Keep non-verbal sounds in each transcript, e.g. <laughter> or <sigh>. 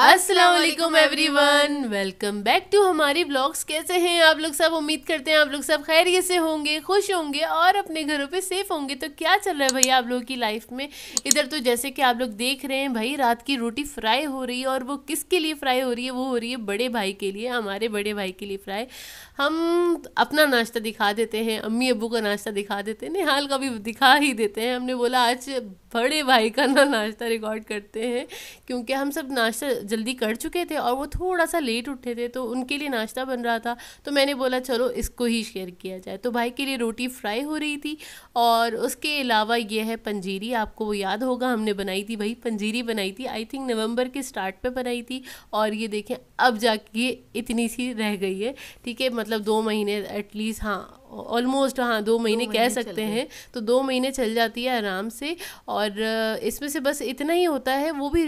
Aslam everyone welcome back to हमारी blogs कैसे हैं आप लोग सब उम्मीद करते हैं आप लोग सब खैरियत से होंगे खुश होंगे और अपने घरों पे सेफ होंगे तो क्या चल रहा है भैया आप लोगों की लाइफ में इधर तो जैसे कि आप लोग देख रहे हैं भाई रात की रोटी फ्राई हो रही है और वो किसके लिए फ्राई हो रही है वो हो रही है बड़े भाई के लिए हमारे बड़े भाई के लिए फ्राई हम अपना नाश्ता दिखा देते हैं अम्मी अबू का नाश्ता दिखा देते हैं निहाल का भी दिखा ही देते हैं हमने बोला आज बड़े भाई का ना नाश्ता रिकॉर्ड करते हैं क्योंकि हम सब नाश्ता जल्दी कर चुके थे और वो थोड़ा सा लेट उठे थे तो उनके लिए नाश्ता बन रहा था तो मैंने बोला चलो इसको ही शेयर किया जाए तो भाई के लिए रोटी फ्राई हो रही थी और उसके अलावा ये है पंजीरी आपको वो याद होगा हमने बनाई थी भाई पंजीरी बनाई थी आई थिंक नवंबर के स्टार्ट पर बनाई थी और ये देखें अब जाके इतनी सी रह गई है ठीक है मतलब दो महीने एटलीस्ट हाँ ऑलमोस्ट हाँ दो महीने कह सकते हैं तो दो महीने चल जाती है आराम से और इसमें से बस इतना ही होता है वो भी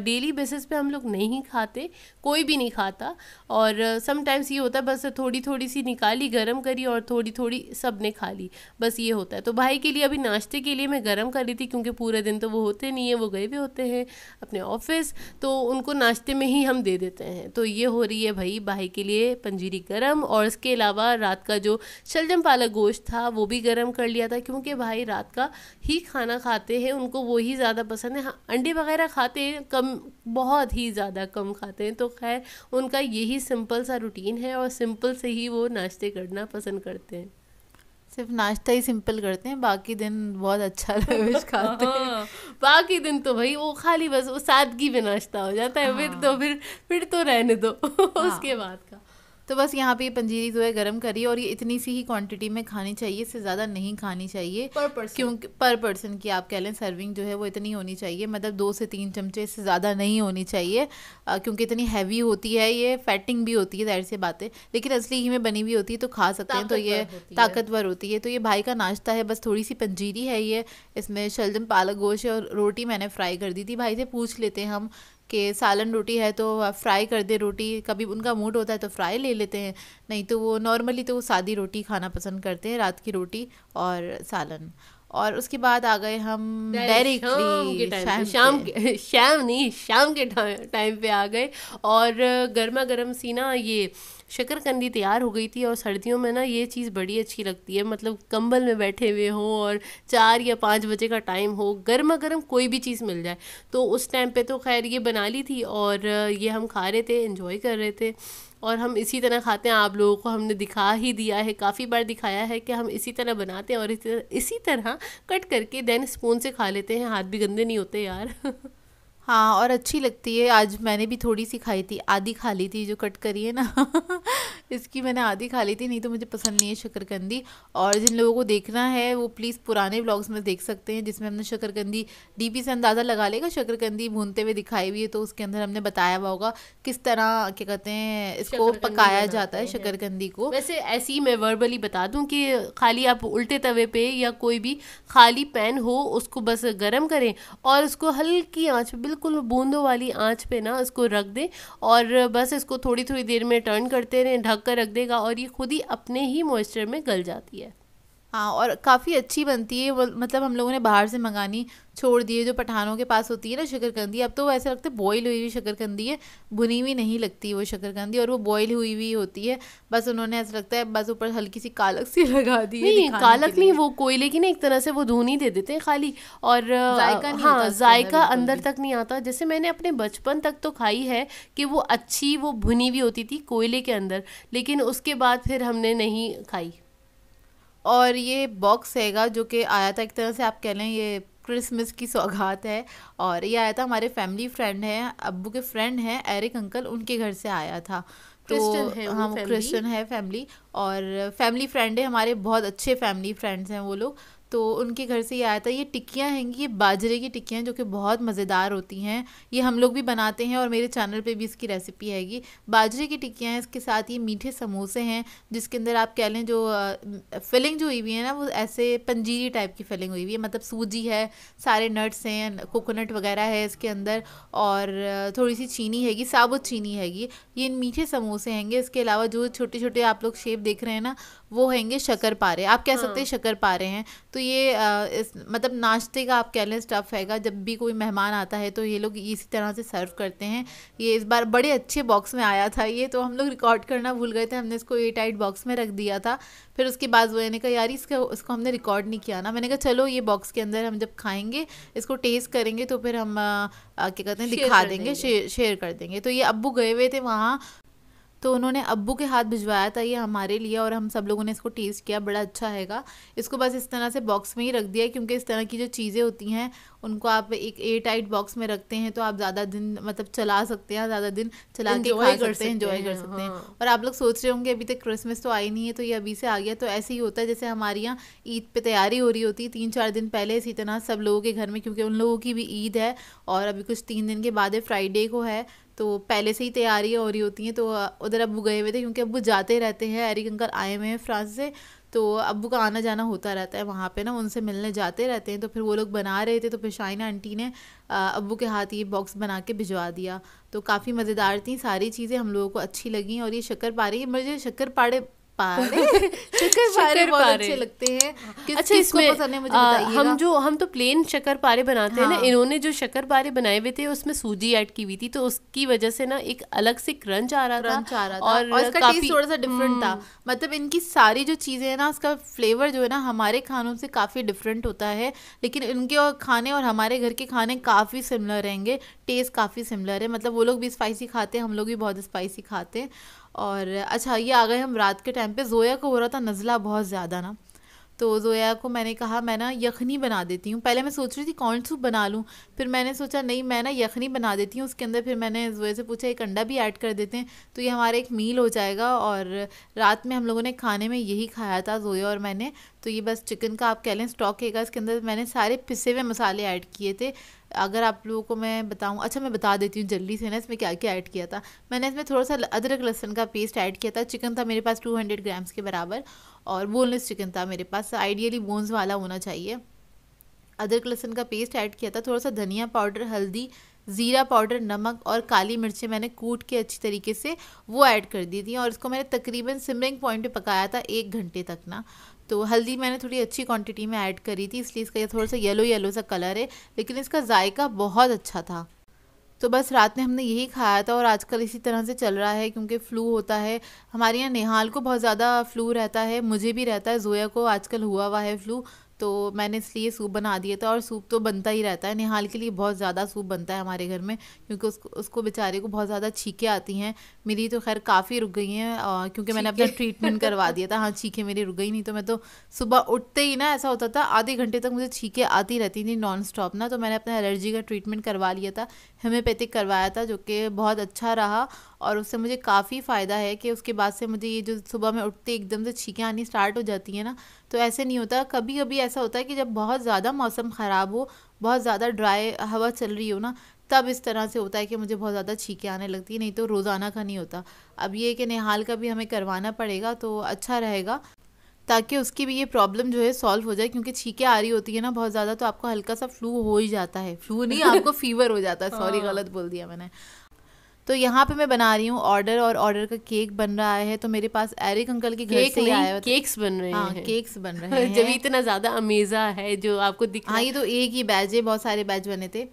डेली बेसिस पे हम लोग नहीं खाते कोई भी नहीं खाता और समटाइम्स ये होता है बस थोड़ी थोड़ी सी निकाली गर्म करी और थोड़ी थोड़ी सब ने खा ली बस ये होता है तो भाई के लिए अभी नाश्ते के लिए मैं गर्म कर रही थी क्योंकि पूरे दिन तो वो होते नहीं है वो गए हुए होते हैं अपने ऑफिस तो उनको नाश्ते में ही हम दे देते हैं तो ये हो रही है भाई भाई के लिए पंजीरी गर्म और इसके अलावा रात का जो चल गोल्डन वाला गोश्त था वो भी गर्म कर लिया था क्योंकि भाई रात का ही खाना खाते हैं उनको वो ही ज़्यादा पसंद है हाँ, अंडे वगैरह खाते हैं कम बहुत ही ज़्यादा कम खाते हैं तो खैर उनका यही सिंपल सा रूटीन है और सिंपल से ही वो नाश्ते करना पसंद करते हैं सिर्फ नाश्ता ही सिंपल करते हैं बाकी दिन बहुत अच्छा <laughs> खाते हैं हाँ, बाकी दिन तो भाई वो खाली बस वो सादगी में नाश्ता हो जाता है फिर तो हाँ। फिर फिर तो रहने दो <laughs> उसके बाद का तो बस यहाँ पे पंजीरी जो है गर्म करिए और ये इतनी सी ही क्वांटिटी में खानी चाहिए इससे ज़्यादा नहीं खानी चाहिए क्योंकि पर पर्सन की आप कह लें सर्विंग जो है वो इतनी होनी चाहिए मतलब दो से तीन चमचे इससे ज़्यादा नहीं होनी चाहिए क्योंकि इतनी हैवी होती है ये फैटिंग भी होती है जाहिर सी बातें लेकिन असली ही में बनी हुई होती है तो खा सकते हैं तो ये ताकतवर होती है तो ये भाई का नाश्ता है बस थोड़ी सी पंजीरी है ये इसमें शलजम पालक गोश और रोटी मैंने फ्राई कर दी थी भाई से पूछ लेते हैं हम कि सालन रोटी है तो फ्राई कर दे रोटी कभी उनका मूड होता है तो फ्राई ले लेते हैं नहीं तो वो नॉर्मली तो वो सादी रोटी खाना पसंद करते हैं रात की रोटी और सालन और उसके बाद आ गए हम डायरेक्टली शाम, शाम के <laughs> शाम नहीं शाम के टाइम पे आ गए और गर्मा गर्म सीना ये शकरकंदी तैयार हो गई थी और सर्दियों में ना ये चीज़ बड़ी अच्छी लगती है मतलब कंबल में बैठे हुए हों और चार या पाँच बजे का टाइम हो गर्मा गर्म कोई भी चीज़ मिल जाए तो उस टाइम पे तो खैर ये बना ली थी और ये हम खा रहे थे इन्जॉय कर रहे थे और हम इसी तरह खाते हैं आप लोगों को हमने दिखा ही दिया है काफ़ी बार दिखाया है कि हम इसी तरह बनाते हैं और इसी तरह इसी तरह कट करके देन स्पून से खा लेते हैं हाथ भी गंदे नहीं होते यार <laughs> हाँ और अच्छी लगती है आज मैंने भी थोड़ी सी खाई थी आधी खा ली थी जो कट करी है ना <laughs> इसकी मैंने आधी खा ली थी नहीं तो मुझे पसंद नहीं है शकरकंदी और जिन लोगों को देखना है वो प्लीज़ पुराने ब्लॉग्स में देख सकते हैं जिसमें हमने शक्करकंदी डीपी से अंदाज़ा लगा लेगा शक्करकंदी भूनते हुए दिखाई हुई है तो उसके अंदर हमने बताया हुआ होगा किस तरह क्या कहते हैं इसको पकाया जाता है शक्करकंदी को वैसे ऐसे ही मैं वर्बली बता दूँ कि खाली आप उल्टे तवे पर या कोई भी खाली पैन हो उसको बस गर्म करें और उसको हल्की आँच बिल्कुल बिल्कुल बूंदों वाली आँच पे ना इसको रख दें और बस इसको थोड़ी थोड़ी देर में टर्न करते रहें ढक कर रख देगा और ये खुद ही अपने ही मॉइस्चर में गल जाती है हाँ और काफ़ी अच्छी बनती है वो मतलब हम लोगों ने बाहर से मंगानी छोड़ दिए जो पठानों के पास होती है ना शक्करकंदी अब तो वो ऐसा लगता है बॉयल हुई हुई शक्करकंदी है भुनी हुई नहीं लगती वो शकरकंदी और वो बॉयल हुई हुई होती है बस उन्होंने ऐसा लगता है बस ऊपर हल्की सी कालक सी <laughs> लगा दी है कालक नहीं वो कोयले की ना एक तरह से वो ही दे देते हैं खाली और हाँ जायका अंदर तक नहीं आता जैसे मैंने अपने बचपन तक तो खाई है कि वो अच्छी वो भुनी हुई होती थी कोयले के अंदर लेकिन उसके बाद फिर हमने नहीं खाई और ये बॉक्स हैगा जो कि आया था एक तरह से आप कह लें ये क्रिसमस की सौगात है और ये आया था हमारे फैमिली फ्रेंड हैं अबू के फ्रेंड हैं एरिक अंकल उनके घर से आया था तो हम क्रिश्चियन है फैमिली हाँ, और फैमिली फ्रेंड है हमारे बहुत अच्छे फैमिली फ्रेंड्स हैं वो लोग तो उनके घर से ये आया था ये टिक्कियाँ हैं ये बाजरे की टिक्कियाँ जो कि बहुत मज़ेदार होती हैं ये हम लोग भी बनाते हैं और मेरे चैनल पे भी इसकी रेसिपी हैगी बाजरे की टिक्कियाँ हैं इसके साथ ये मीठे समोसे हैं जिसके अंदर आप कह लें जो फिलिंग जो हुई हुई है ना वो ऐसे पंजीरी टाइप की फिलिंग हुई हुई है मतलब सूजी है सारे नट्स हैं कोकोनट वगैरह है इसके अंदर और थोड़ी सी चीनी हैगी साबुत चीनी हैगी ये मीठे समोसे हैंगे इसके अलावा जो छोटे छोटे आप लोग शेप देख रहे हैं ना वो होंगे शकर पारे आप कह हाँ. सकते हैं हाँ। शकर पारे हैं तो ये आ, इस, मतलब नाश्ते का आप कह लें स्टफ़ हैगा जब भी कोई मेहमान आता है तो ये लोग इसी तरह से सर्व करते हैं ये इस बार बड़े अच्छे बॉक्स में आया था ये तो हम लोग रिकॉर्ड करना भूल गए थे हमने इसको ए टाइट बॉक्स में रख दिया था फिर उसके बाद वो ने कहा यार इसका उसको हमने रिकॉर्ड नहीं किया ना मैंने कहा चलो ये बॉक्स के अंदर हम जब खाएंगे इसको टेस्ट करेंगे तो फिर हम क्या कहते हैं दिखा देंगे शेयर कर देंगे तो ये अबू गए हुए थे वहाँ तो उन्होंने अब्बू के हाथ भिजवाया था ये हमारे लिए और हम सब लोगों ने इसको टेस्ट किया बड़ा अच्छा हैगा इसको बस इस तरह से बॉक्स में ही रख दिया क्योंकि इस तरह की जो चीज़ें होती हैं उनको आप एक एयर टाइट बॉक्स में रखते हैं तो आप ज़्यादा दिन मतलब चला सकते हैं ज़्यादा दिन चला के खा सकते हैं इन्जॉय कर सकते हैं हाँ। और आप लोग सोच रहे होंगे अभी तक क्रिसमस तो आई नहीं है तो ये अभी से आ गया तो ऐसे ही होता है जैसे हमारे यहाँ ईद पे तैयारी हो रही होती है तीन चार दिन पहले इसी तरह सब लोगों के घर में क्योंकि उन लोगों की भी ईद है और अभी कुछ तीन दिन के बाद है फ्राइडे को है तो पहले से ही तैयारी हो रही होती हैं तो उधर अबू गए हुए थे क्योंकि अबू जाते रहते हैं एरिक अंकल आए हुए हैं फ्रांस से तो अबू का आना जाना होता रहता है वहाँ पे ना उनसे मिलने जाते रहते हैं तो फिर वो लोग बना रहे थे तो फिर शाइना आंटी ने अबू के हाथ ये बॉक्स बना के भिजवा दिया तो काफ़ी मज़ेदार थी सारी चीज़ें हम लोगों को अच्छी लगी और ये शक्कर पारे मुझे शक्कर पारे शकर <laughs> पारे बहुत अच्छा, तो पारे बनाते हैं ना हाँ। इन्होंने जो शक्कर पारे बनाए हुए थे उसमें सूजी ऐड की हुई थी तो उसकी वजह से ना एक अलग से क्रंच आ रहा क्रंच था आ रहा और, थोड़ा सा डिफरेंट था हम्म। मतलब इनकी सारी जो चीज़ें है ना उसका फ्लेवर जो है ना हमारे खानों से काफ़ी डिफरेंट होता है लेकिन इनके खाने और हमारे घर के खाने काफ़ी सिमिलर रहेंगे टेस्ट काफ़ी सिमिलर है मतलब वो लोग भी स्पाइसी खाते हैं हम लोग भी बहुत स्पाइसी खाते हैं और अच्छा ये आ गए हम रात के टाइम टाइम पे जोया को हो रहा था नज़ला बहुत ज़्यादा ना तो जोया को मैंने कहा मैं ना यखनी बना देती हूँ पहले मैं सोच रही थी कौन सूप बना लूँ फिर मैंने सोचा नहीं मैं ना यखनी बना देती हूँ उसके अंदर फिर मैंने जोया से पूछा एक अंडा भी ऐड कर देते हैं तो ये हमारा एक मील हो जाएगा और रात में हम लोगों ने खाने में यही खाया था जोया और मैंने तो ये बस चिकन का आप कह लें स्टॉक है इसके अंदर मैंने सारे पिसे हुए मसाले ऐड किए थे अगर आप लोगों को मैं बताऊँ अच्छा मैं बता देती हूँ जल्दी से ना इसमें क्या क्या ऐड किया था मैंने इसमें थोड़ा सा अदरक लहसन का पेस्ट ऐड किया था चिकन था मेरे पास 200 ग्राम्स के बराबर और बोनलेस चिकन था मेरे पास आइडियली बोन्स वाला होना चाहिए अदरक लहसुन का पेस्ट ऐड किया था थोड़ा सा धनिया पाउडर हल्दी ज़ीरा पाउडर नमक और काली मिर्चें मैंने कूट के अच्छी तरीके से वो ऐड कर दी थी और इसको मैंने तकरीबन सिमरिंग पॉइंट पे पकाया था एक घंटे तक ना तो हल्दी मैंने थोड़ी अच्छी क्वांटिटी में ऐड करी थी इसलिए इसका ये थोड़ा सा येलो येलो सा कलर है लेकिन इसका जायका बहुत अच्छा था तो बस रात में हमने यही खाया था और आजकल इसी तरह से चल रहा है क्योंकि फ़्लू होता है हमारे यहाँ निहाल को बहुत ज़्यादा फ़्लू रहता है मुझे भी रहता है जोया को आजकल हुआ हुआ है फ़्लू तो मैंने इसलिए सूप बना दिया था और सूप तो बनता ही रहता है निहाल के लिए बहुत ज़्यादा सूप बनता है हमारे घर में क्योंकि उसको उसको बेचारे को बहुत ज़्यादा छीके आती हैं मेरी तो खैर काफ़ी रुक गई हैं क्योंकि मैंने अपना ट्रीटमेंट करवा दिया था हाँ छीके मेरी रुक गई नहीं तो मैं तो सुबह उठते ही ना ऐसा होता था आधे घंटे तक मुझे छीके आती रहती थी नॉन स्टॉप ना तो मैंने अपना एलर्जी का ट्रीटमेंट करवा लिया था होम्योपैथिक करवाया था जो कि बहुत अच्छा रहा और उससे मुझे काफ़ी फ़ायदा है कि उसके बाद से मुझे ये जो सुबह में उठते एकदम से छीकें आनी स्टार्ट हो जाती हैं ना तो ऐसे नहीं होता कभी कभी ऐसा होता है कि जब बहुत ज़्यादा मौसम ख़राब हो बहुत ज़्यादा ड्राई हवा चल रही हो ना तब इस तरह से होता है कि मुझे बहुत ज़्यादा छीकें आने लगती है नहीं तो रोज़ाना का नहीं होता अब ये कि निहाल का भी हमें करवाना पड़ेगा तो अच्छा रहेगा ताकि उसकी भी ये प्रॉब्लम जो है सॉल्व हो जाए क्योंकि छीके आ रही होती है ना बहुत ज़्यादा तो आपको हल्का सा फ्लू हो ही जाता है फ्लू नहीं <laughs> आपको फीवर हो जाता है सॉरी हाँ। गलत बोल दिया मैंने तो यहाँ पे मैं बना रही हूँ ऑर्डर और ऑर्डर का केक बन रहा है तो मेरे पास एरिक अंकल के केक से आया केक्स बन रहे हाँ, हैं केक्स बन <laughs> रहे हैं जब इतना ज्यादा अमेजा है जो आपको दिख हाँ ये तो एक ही बैच है बहुत सारे बैच बने थे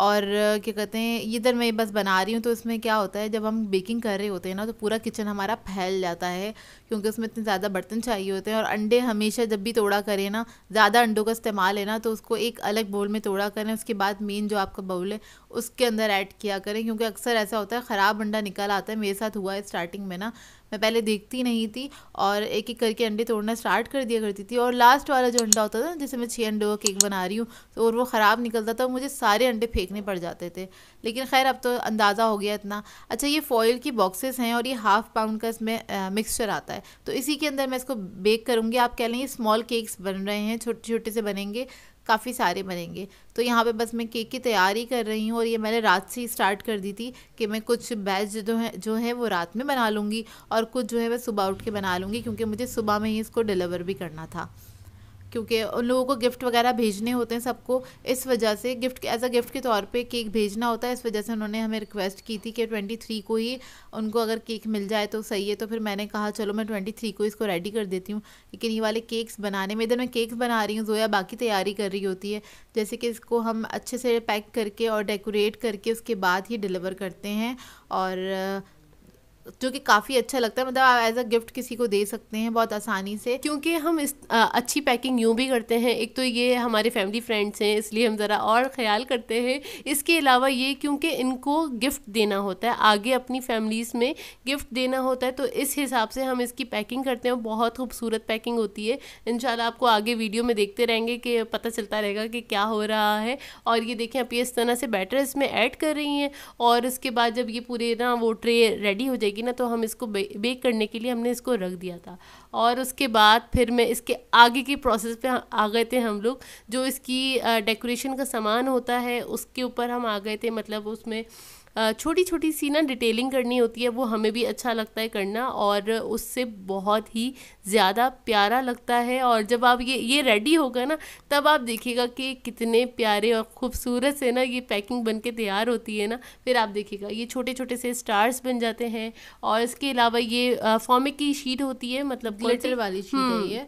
और क्या कहते हैं इधर मैं बस बना रही हूँ तो इसमें क्या होता है जब हम बेकिंग कर रहे होते हैं ना तो पूरा किचन हमारा फैल जाता है क्योंकि उसमें इतने ज़्यादा बर्तन चाहिए होते हैं और अंडे हमेशा जब भी तोड़ा करें ना ज़्यादा अंडों का इस्तेमाल है ना तो उसको एक अलग बोल में तोड़ा करें उसके बाद मेन जो आपका बाउल है उसके अंदर ऐड किया करें क्योंकि अक्सर ऐसा होता है ख़राब अंडा निकल आता है मेरे साथ हुआ है स्टार्टिंग में ना मैं पहले देखती नहीं थी और एक एक करके अंडे तोड़ना स्टार्ट कर दिया करती थी और लास्ट वाला जो अंडा होता था ना जैसे मैं छः अंडों का केक बना रही हूँ तो और वो ख़राब निकलता था मुझे सारे अंडे फेंकने पड़ जाते थे लेकिन खैर अब तो अंदाज़ा हो गया इतना अच्छा ये फॉइल की बॉक्सेस हैं और ये हाफ़ पाउंड का इसमें मिक्सचर आता है तो इसी के अंदर मैं इसको बेक करूँगी आप कह लें स्मॉल केक्स बन रहे हैं छोटे छोटे से बनेंगे काफ़ी सारे बनेंगे तो यहाँ पे बस मैं केक की तैयारी कर रही हूँ और ये मैंने रात से ही स्टार्ट कर दी थी कि मैं कुछ बैच जो है जो है वो रात में बना लूँगी और कुछ जो है वह सुबह उठ के बना लूँगी क्योंकि मुझे सुबह में ही इसको डिलीवर भी करना था क्योंकि उन लोगों को गिफ्ट वगैरह भेजने होते हैं सबको इस वजह से गिफ्ट एज अ गिफ्ट के तौर पे केक भेजना होता है इस वजह से उन्होंने हमें रिक्वेस्ट की थी कि ट्वेंटी थ्री को ही उनको अगर केक मिल जाए तो सही है तो फिर मैंने कहा चलो मैं ट्वेंटी थ्री को इसको रेडी कर देती हूँ लेकिन ये वाले केक्स बनाने में इधर मैं केक्स बना रही हूँ जोया बाकी तैयारी कर रही होती है जैसे कि इसको हम अच्छे से पैक करके और डेकोरेट करके उसके बाद ही डिलीवर करते हैं और जो कि काफ़ी अच्छा लगता है मतलब आप एज अ गिफ्ट किसी को दे सकते हैं बहुत आसानी से क्योंकि हम इस आ, अच्छी पैकिंग यूँ भी करते हैं एक तो ये हमारे फैमिली फ्रेंड्स हैं इसलिए हम ज़रा और ख्याल करते हैं इसके अलावा ये क्योंकि इनको गिफ्ट देना होता है आगे अपनी फैमिलीज़ में गिफ्ट देना होता है तो इस हिसाब से हम इसकी पैकिंग करते हैं बहुत खूबसूरत पैकिंग होती है इन आपको आगे वीडियो में देखते रहेंगे कि पता चलता रहेगा कि क्या हो रहा है और ये देखें आप ये इस तरह से बैटर इसमें ऐड कर रही हैं और इसके बाद जब ये पूरे ना वो ट्रे रेडी हो जाएगी जाएगी ना तो हम इसको बे, बेक करने के लिए हमने इसको रख दिया था और उसके बाद फिर मैं इसके आगे की प्रोसेस पे आ गए थे हम लोग जो इसकी डेकोरेशन का सामान होता है उसके ऊपर हम आ गए थे मतलब उसमें छोटी छोटी सी ना डिटेलिंग करनी होती है वो हमें भी अच्छा लगता है करना और उससे बहुत ही ज़्यादा प्यारा लगता है और जब आप ये ये रेडी होगा ना तब आप देखिएगा कि कितने प्यारे और ख़ूबसूरत से ना ये पैकिंग बन के तैयार होती है ना फिर आप देखिएगा ये छोटे छोटे से स्टार्स बन जाते हैं और इसके अलावा ये फॉर्मिक की शीट होती है मतलब ग्लिटर वाली शीट है हम्म।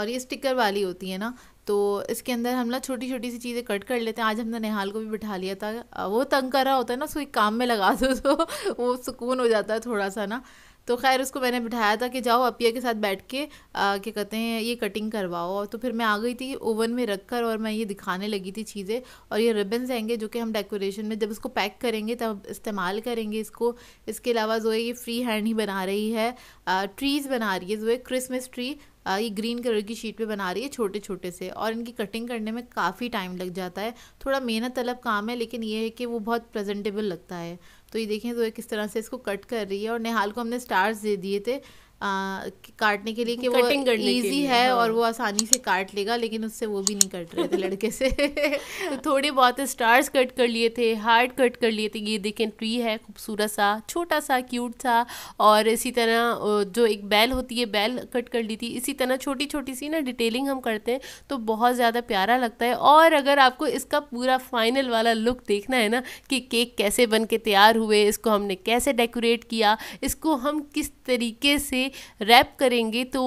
और ये स्टिकर वाली होती है ना तो इसके अंदर हम ना छोटी छोटी सी चीज़ें कट कर लेते हैं आज हमने नेहाल को भी बिठा लिया था वो तंग कर रहा होता है ना उसको एक काम में लगा दो तो वो सुकून हो जाता है थोड़ा सा ना तो खैर उसको मैंने बिठाया था कि जाओ अपिया के साथ बैठ के क्या कहते हैं ये कटिंग करवाओ तो फिर मैं आ गई थी ओवन में रख कर और मैं ये दिखाने लगी थी चीज़ें और ये रिबन्स आएंगे जो कि हम डेकोरेशन में जब इसको पैक करेंगे तब इस्तेमाल करेंगे इसको इसके अलावा जो है ये फ्री हैंड ही बना रही है ट्रीज़ बना रही है जो है क्रिसमस ट्री ये ग्रीन कलर की शीट पे बना रही है छोटे छोटे से और इनकी कटिंग करने में काफ़ी टाइम लग जाता है थोड़ा मेहनत तलब काम है लेकिन ये है कि वो बहुत प्रेजेंटेबल लगता है तो ये देखें तो किस तरह से इसको कट कर रही है और निहाल को हमने स्टार्स दे दिए थे आ, काटने के लिए कि वो इजी है हाँ। और वो आसानी से काट लेगा लेकिन उससे वो भी नहीं कट रहे थे <laughs> लड़के से तो थोड़े बहुत स्टार्स कट कर लिए थे हार्ट कट कर लिए थे ये देखें ट्री है खूबसूरत सा छोटा सा क्यूट सा और इसी तरह जो एक बैल होती है बैल कट कर ली थी इसी तरह छोटी छोटी सी ना डिटेलिंग हम करते हैं तो बहुत ज़्यादा प्यारा लगता है और अगर आपको इसका पूरा फाइनल वाला लुक देखना है ना कि केक कैसे बन के तैयार हुए इसको हमने कैसे डेकोरेट किया इसको हम किस तरीके से रैप करेंगे तो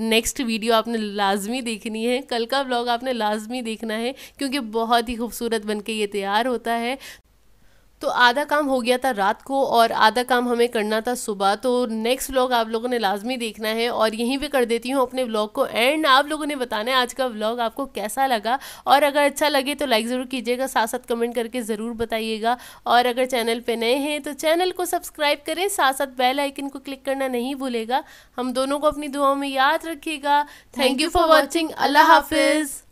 नेक्स्ट वीडियो आपने लाजमी देखनी है कल का ब्लॉग आपने लाजमी देखना है क्योंकि बहुत ही खूबसूरत बनके ये तैयार होता है तो आधा काम हो गया था रात को और आधा काम हमें करना था सुबह तो नेक्स्ट व्लॉग आप लोगों ने लाजमी देखना है और यहीं पे कर देती हूँ अपने व्लॉग को एंड आप लोगों ने बताना है आज का व्लॉग आपको कैसा लगा और अगर अच्छा लगे तो लाइक ज़रूर कीजिएगा साथ साथ कमेंट करके ज़रूर बताइएगा और अगर चैनल पर नए हैं तो चैनल को सब्सक्राइब करें साथ साथ बेल आइकन को क्लिक करना नहीं भूलेगा हम दोनों को अपनी दुआओं में याद रखिएगा थैंक यू फॉर वॉचिंग अल्लाह हाफिज़